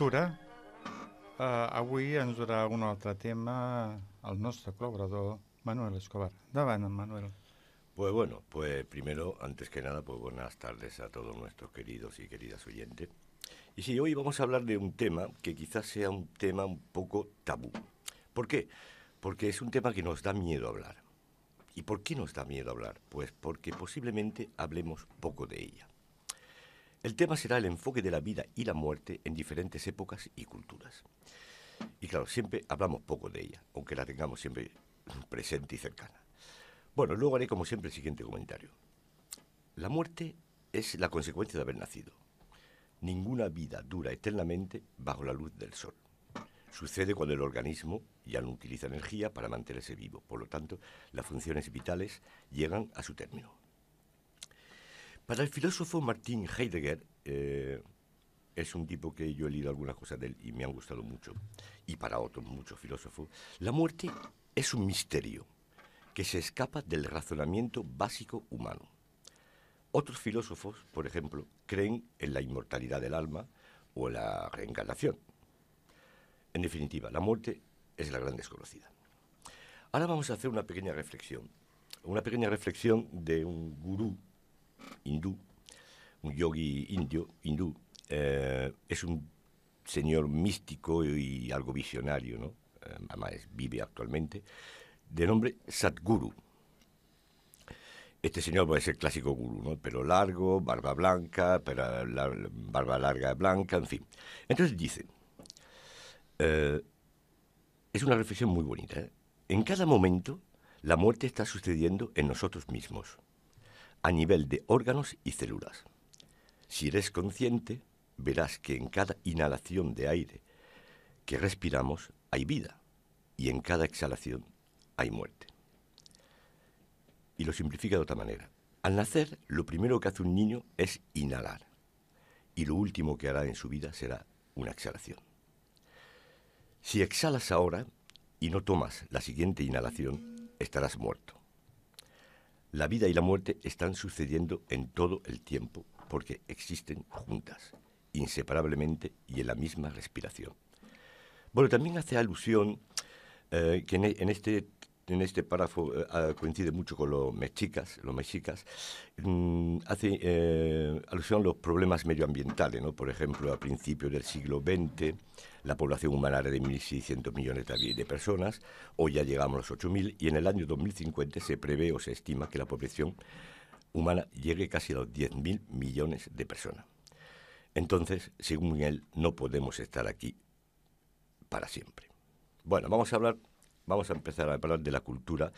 cultura. Uh, avui ens durà un altre tema al nostre col·laborador Manuel Escobar. Davant, Manuel. Pues bueno, pues primero, antes que nada, pues buenas tardes a todos nuestros queridos y queridas oyentes. Y sí, hoy vamos a hablar de un tema que quizás sea un tema un poco tabú. ¿Por qué? Porque es un tema que nos da miedo hablar. ¿Y por qué nos da miedo hablar? Pues porque posiblemente hablemos poco de ella. El tema será el enfoque de la vida y la muerte en diferentes épocas y culturas. Y claro, siempre hablamos poco de ella, aunque la tengamos siempre presente y cercana. Bueno, luego haré como siempre el siguiente comentario. La muerte es la consecuencia de haber nacido. Ninguna vida dura eternamente bajo la luz del sol. Sucede cuando el organismo ya no utiliza energía para mantenerse vivo. Por lo tanto, las funciones vitales llegan a su término. Para el filósofo Martin Heidegger, eh, es un tipo que yo he leído algunas cosas de él y me han gustado mucho, y para otros muchos filósofos, la muerte es un misterio que se escapa del razonamiento básico humano. Otros filósofos, por ejemplo, creen en la inmortalidad del alma o en la reencarnación. En definitiva, la muerte es la gran desconocida. Ahora vamos a hacer una pequeña reflexión, una pequeña reflexión de un gurú hindú, un yogi indio, hindú, eh, es un señor místico y algo visionario, ¿no? Eh, además vive actualmente, de nombre Satguru. Este señor puede ser clásico gurú, ¿no? Pelo largo, barba blanca, pero barba larga blanca, en fin. Entonces dice, eh, es una reflexión muy bonita, en cada momento la muerte está sucediendo en nosotros mismos a nivel de órganos y células. Si eres consciente, verás que en cada inhalación de aire que respiramos hay vida y en cada exhalación hay muerte. Y lo simplifica de otra manera. Al nacer, lo primero que hace un niño es inhalar y lo último que hará en su vida será una exhalación. Si exhalas ahora y no tomas la siguiente inhalación, estarás muerto. La vida y la muerte están sucediendo en todo el tiempo porque existen juntas, inseparablemente y en la misma respiración. Bueno, también hace alusión eh, que e, en, este, en este párrafo eh, ah, coincide mucho con los mexicas, los mexicas, mm, hace eh, alusión a los problemas medioambientales, ¿no? por ejemplo, a principios del siglo XX la población humana era de 1.600 millones de personas, hoy ya llegamos a los 8.000 y en el año 2050 se prevé o se estima que la población humana llegue casi a los 10.000 millones de personas. Entonces, según él, no podemos estar aquí para siempre. Bueno, vamos a hablar, vamos a empezar a hablar de la cultura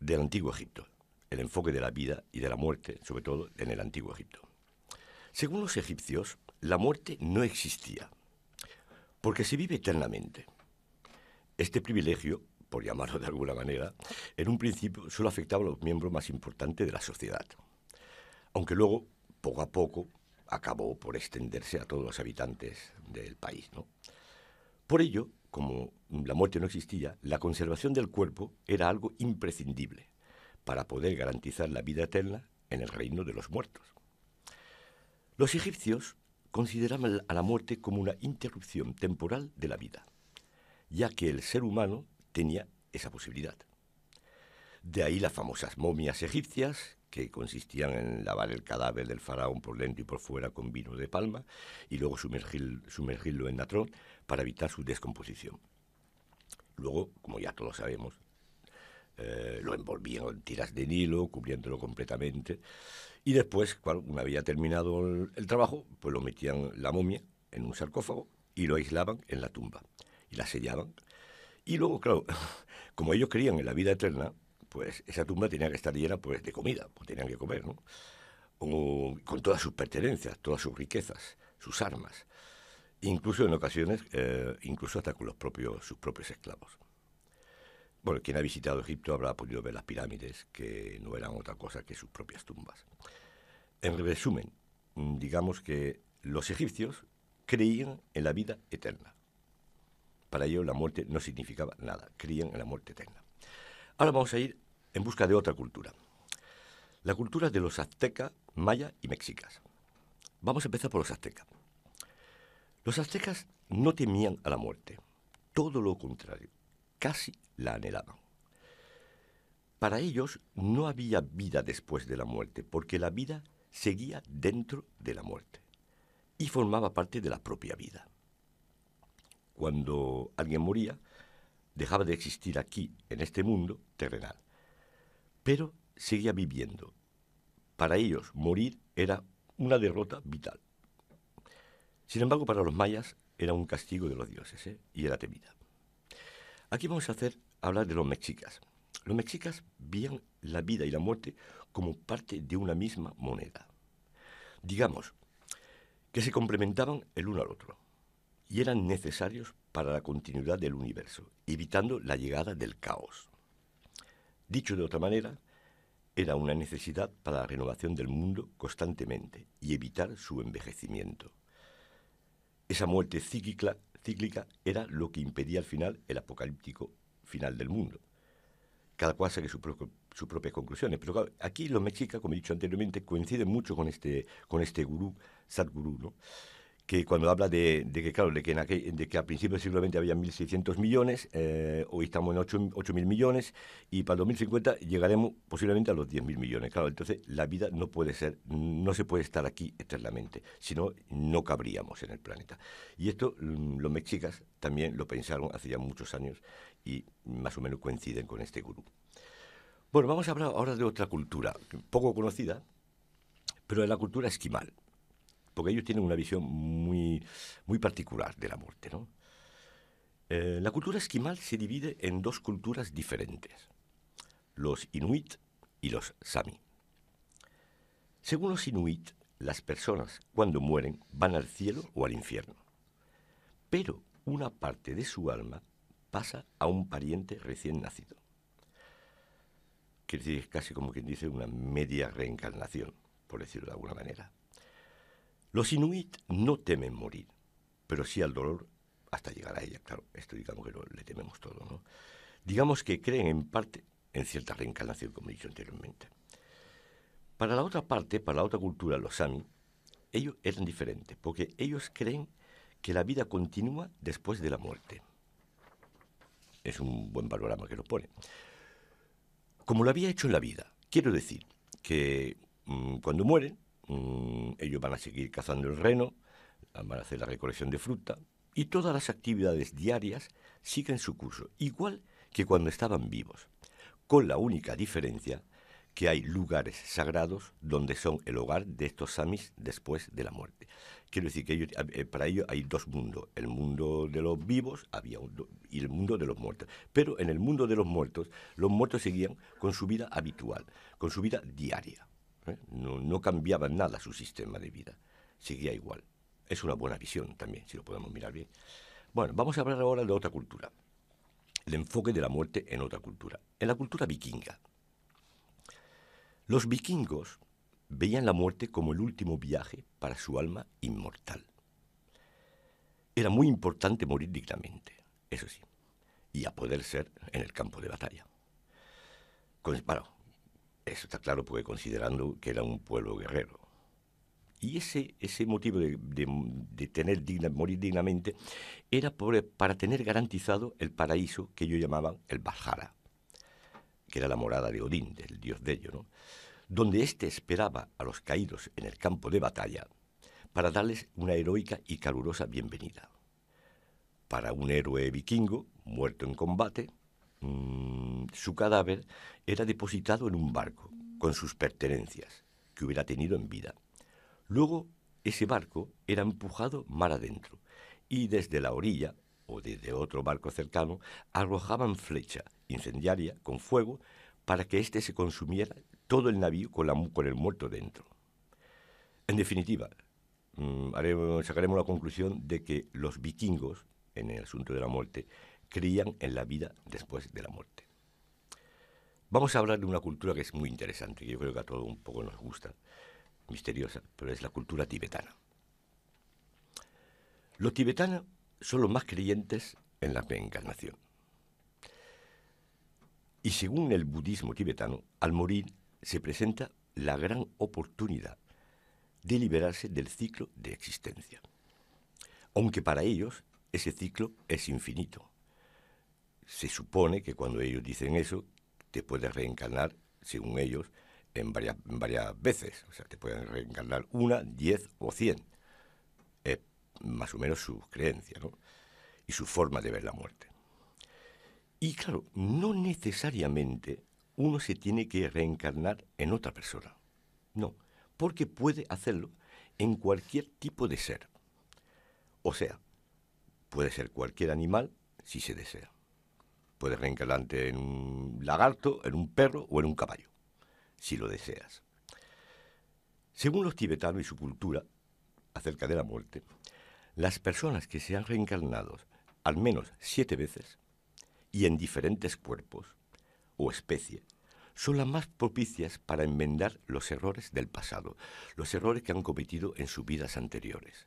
del antiguo Egipto, el enfoque de la vida y de la muerte, sobre todo en el antiguo Egipto. Según los egipcios, la muerte no existía. Porque se vive eternamente. Este privilegio, por llamarlo de alguna manera, en un principio solo afectaba a los miembros más importantes de la sociedad, aunque luego, poco a poco, acabó por extenderse a todos los habitantes del país. Por ello, como la muerte no existía, la conservación del cuerpo era algo imprescindible para poder garantizar la vida eterna en el reino de los muertos. Los egipcios consideraban a la muerte como una interrupción temporal de la vida, ya que el ser humano tenía esa posibilidad. De ahí las famosas momias egipcias, que consistían en lavar el cadáver del faraón por dentro y por fuera con vino de palma y luego sumergirlo en natrón para evitar su descomposición. Luego, como ya todos sabemos, eh, lo envolvían en tiras de nilo, cubriéndolo completamente y después, cuando había terminado el, trabajo, pues lo metían la momia en un sarcófago y lo aislaban en la tumba y la sellaban. Y luego, claro, como ellos creían en la vida eterna, pues esa tumba tenía que estar llena pues, de comida, pues tenían que comer, ¿no? con todas sus pertenencias, todas sus riquezas, sus armas, incluso en ocasiones, eh, incluso hasta con los propios, sus propios esclavos. Bueno, quien ha visitado Egipto habrá podido ver las pirámides, que no eran otra cosa que sus propias tumbas. En resumen, digamos que los egipcios creían en la vida eterna. Para ellos la muerte no significaba nada, creían en la muerte eterna. Ahora vamos a ir en busca de otra cultura. La cultura de los aztecas, mayas y mexicas. Vamos a empezar por los aztecas. Los aztecas no temían a la muerte, todo lo contrario, casi la anhelaban. Para ellos no había vida después de la muerte, porque la vida seguía dentro de la muerte y formaba parte de la propia vida. Cuando alguien moría, dejaba de existir aquí, en este mundo terrenal, pero seguía viviendo. Para ellos, morir era una derrota vital. Sin embargo, para los mayas era un castigo de los dioses ¿eh? y era temida. Aquí vamos a hacer hablar de los mexicas. Los mexicas veían la vida y la muerte como parte de una misma moneda. Digamos que se complementaban el uno al otro y eran necesarios para la continuidad del universo, evitando la llegada del caos. Dicho de otra manera, era una necesidad para la renovación del mundo constantemente y evitar su envejecimiento. Esa muerte cíclica cíclica era lo que impedía al final el apocalíptico final del mundo. Cada cual saque sus su propias conclusiones. Pero aquí los mexicas, como he dicho anteriormente, coinciden mucho con este, con este gurú, Sadgurú, ¿no? que cuando habla de, que, claro, de que, en de que al principio del había 1.600 millones, eh, hoy estamos en 8.000 millones, y para el 2050 llegaremos posiblemente a los 10.000 millones. Claro, entonces la vida no puede ser, no se puede estar aquí eternamente, si no, no cabríamos en el planeta. Y esto mm, los mexicas también lo pensaron hace ya muchos años y más o menos coinciden con este gurú. Bueno, vamos a hablar ahora de otra cultura, poco conocida, pero es la cultura esquimal porque ellos tienen una visión muy, muy particular de la muerte. ¿no? Eh, la cultura esquimal se divide en dos culturas diferentes, los inuit y los sami. Según los inuit, las personas cuando mueren van al cielo o al infierno, pero una parte de su alma pasa a un pariente recién nacido. Quiere decir, casi como quien dice, una media reencarnación, por decirlo de alguna manera. Los inuit no temen morir, pero sí al dolor hasta llegar a ella. Claro, esto digamos que le tememos todo, ¿no? Digamos que creen en parte en cierta reencarnación, como he dicho anteriormente. Para la otra parte, para la otra cultura, los Sami, ellos eran diferentes, porque ellos creen que la vida continúa después de la muerte. Es un buen panorama que lo pone. Como lo había hecho en la vida, quiero decir que mm, cuando mueren, Mm, ellos van a seguir cazando el reno, van a hacer la recolección de fruta y todas las actividades diarias siguen su curso, igual que cuando estaban vivos, con la única diferencia que hay lugares sagrados donde son el hogar de estos samis después de la muerte. Quiero decir que eh, para ellos hay dos mundos, el mundo de los vivos había y el mundo de los muertos. Pero en el mundo de los muertos, los muertos seguían con su vida habitual, con su vida diaria. ¿Eh? No, cambiaba nada su sistema de vida, seguía igual. Es una buena visión también, si lo podemos mirar bien. Bueno, vamos a hablar ahora de otra cultura, el enfoque de la muerte en otra cultura, en la cultura vikinga. Los vikingos veían la muerte como el último viaje para su alma inmortal. Era muy importante morir dignamente, eso sí, y a poder ser en el campo de batalla. Con, eso está claro, porque considerando que era un pueblo guerrero. Y ese, ese motivo de, tener digna, morir dignamente era para tener garantizado el paraíso que ellos llamaban el Valhalla, que era la morada de Odín, del dios de ellos, ¿no? donde éste esperaba a los caídos en el campo de batalla para darles una heroica y calurosa bienvenida. Para un héroe vikingo, muerto en combate, mm, su cadáver era depositado en un barco con sus pertenencias que hubiera tenido en vida. Luego, ese barco era empujado mar adentro y desde la orilla o desde otro barco cercano arrojaban flecha incendiaria con fuego para que éste se consumiera todo el navío con, la, el muerto dentro. En definitiva, mm, sacaremos la conclusión de que los vikingos, en el asunto de la muerte, creían en la vida después de la muerte. Vamos a hablar de una cultura que es muy interesante, que yo creo que a todos un poco nos gusta, misteriosa, pero es la cultura tibetana. Los tibetanos son los más creyentes en la reencarnación. Y según el budismo tibetano, al morir se presenta la gran oportunidad de liberarse del ciclo de existencia. Aunque para ellos ese ciclo es infinito. Se supone que cuando ellos dicen eso, te puedes reencarnar, según ellos, en varias, veces. O sea, te pueden reencarnar una, diez o cien. Es más o menos su creencia, ¿no? Y su forma de ver la muerte. Y claro, no necesariamente uno se tiene que reencarnar en otra persona. No, porque puede hacerlo en cualquier tipo de ser. O sea, puede ser cualquier animal si se desea puedes reencarnarte en un lagarto, en un perro o en un caballo, si lo deseas. Según los tibetanos y su cultura acerca de la muerte, las personas que se han reencarnado al menos siete veces y en diferentes cuerpos o especies son las más propicias para enmendar los errores del pasado, los errores que han cometido en sus vidas anteriores.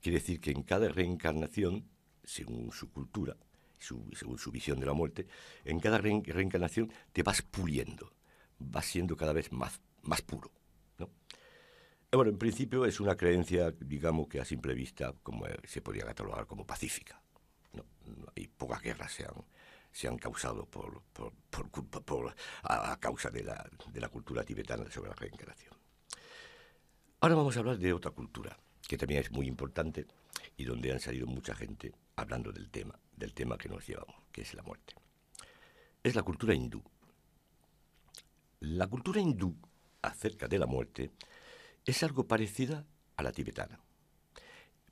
Quiere decir que en cada reencarnación, según su cultura, según su visión de la muerte, en cada reencarnación te vas puliendo, vas siendo cada vez más, más puro. Eh, bueno, en principio es una creencia, digamos que a simple vista como eh, se podría catalogar como pacífica. ¿no? Hay pocas guerras se han, se han causado por, por, culpa, por, a, a, causa de la, de la cultura tibetana sobre la reencarnación. Ahora vamos a hablar de otra cultura, que también es muy importante y donde han salido mucha gente hablando del tema, del tema que nos llevamos, que es la muerte. Es la cultura hindú. La cultura hindú acerca de la muerte es algo parecida a la tibetana,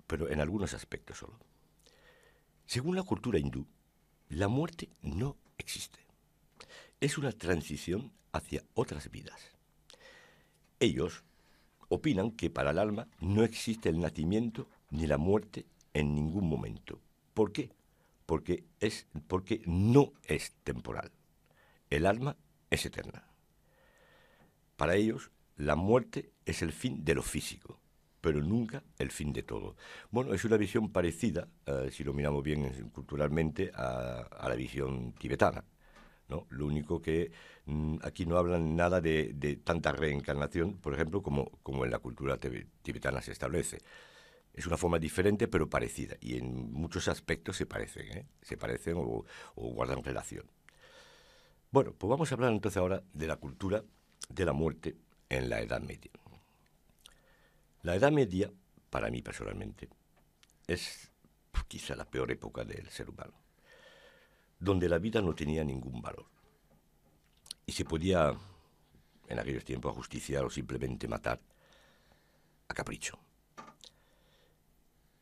pero en algunos aspectos solo. Según la cultura hindú, la muerte no existe. Es una transición hacia otras vidas. Ellos opinan que para el alma no existe el nacimiento ni la muerte en ningún momento, ¿Por qué? Porque, es, porque no es temporal. El alma es eterna. Para ellos, la muerte es el fin de lo físico, pero nunca el fin de todo. Bueno, es una visión parecida, eh, si lo miramos bien culturalmente, a, la visión tibetana. ¿no? Lo único que mm, aquí no hablan nada de, tanta reencarnación, por ejemplo, como, como en la cultura tibetana se establece es una forma diferente pero parecida y en muchos aspectos se parecen, ¿eh? se parecen o, guardan relación. Bueno, pues vamos a hablar entonces ahora de la cultura de la muerte en la Edad Media. La Edad Media, para mí personalmente, es quizá la peor época del ser humano, donde la vida no tenía ningún valor y se podía en aquellos tiempos ajusticiar o simplemente matar a capricho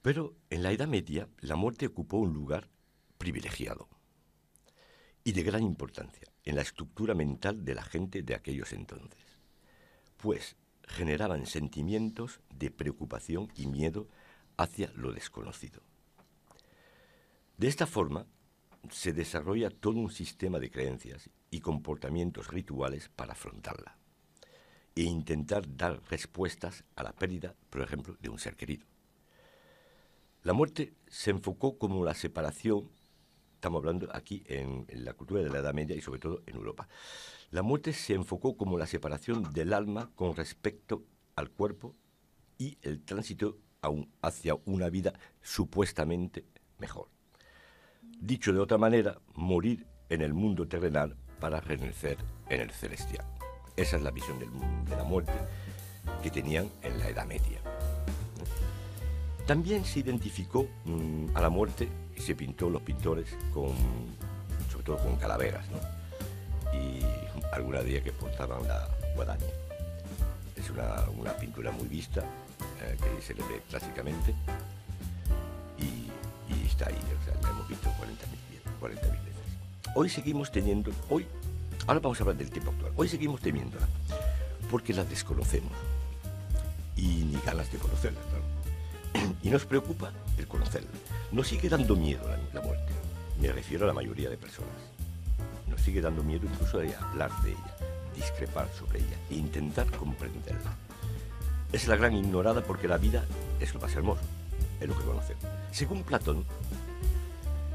pero en la Edad Media la muerte ocupó un lugar privilegiado y de gran importancia en la estructura mental de la gente de aquellos entonces, pues generaban sentimientos de preocupación y miedo hacia lo desconocido. De esta forma se desarrolla todo un sistema de creencias y comportamientos rituales para afrontarla e intentar dar respuestas a la pérdida, por ejemplo, de un ser querido. La muerte se enfocó como la separación, estamos hablando aquí en, la cultura de la Edad Media y sobre todo en Europa, la muerte se enfocó como la separación del alma con respecto al cuerpo y el tránsito hacia una vida supuestamente mejor. Dicho de otra manera, morir en el mundo terrenal para renacer en el celestial. Esa es la visión de la muerte que tenían en la Edad Media. También se identificó mm, a la muerte y se pintó los pintores con, sobre todo con calaveras, Y alguna de ellas que portaban la guadaña. Es una, pintura muy vista, eh, que se le ve clásicamente, y, está ahí, la hemos visto 40.000 veces. Hoy seguimos teniendo, hoy, ahora vamos a hablar del tiempo actual, hoy seguimos temiéndola, porque la desconocemos, y ni ganas de conocerla, y nos preocupa el conocerla. Nos sigue dando miedo la, la muerte. Me refiero a la mayoría de personas. Nos sigue dando miedo incluso de hablar de ella, discrepar sobre ella e intentar comprenderla. Es la gran ignorada porque la vida es lo más hermoso, es lo que conocemos. Según Platón,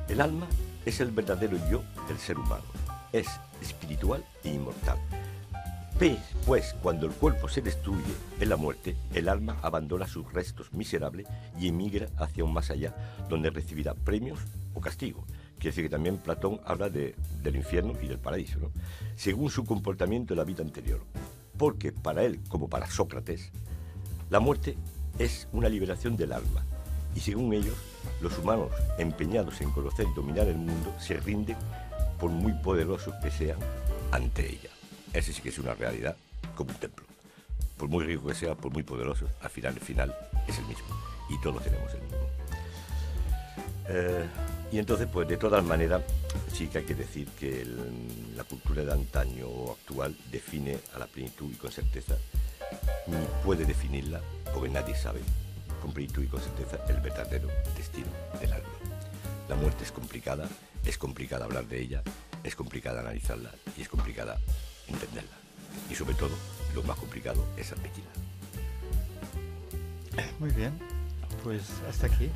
el alma es el verdadero yo del ser humano. Es espiritual e inmortal. Pues cuando el cuerpo se destruye en la muerte, el alma abandona sus restos miserables y emigra hacia un más allá, donde recibirá premios o castigos. Quiere decir que también Platón habla del infierno y del paraíso, según su comportamiento en la vida anterior. Porque para él, como para Sócrates, la muerte es una liberación del alma. Y según ellos, los humanos empeñados en conocer y dominar el mundo se rinden, por muy poderosos que sean, ante ella. Ese sí que es una realidad, como un templo. Por muy rico que sea, por muy poderoso, al final, al final es el mismo. Y todos tenemos el mismo. Eh, y entonces, pues de todas maneras, sí que hay que decir que la cultura de antaño o actual define a la plenitud y con certeza, ni puede definirla, porque nadie sabe con plenitud y con certeza el verdadero destino del alma. La muerte es complicada, es complicada hablar de ella, es complicada analizarla y es complicada entenderla. Y sobre todo, lo más complicado es admitirla. Muy bien, pues hasta aquí.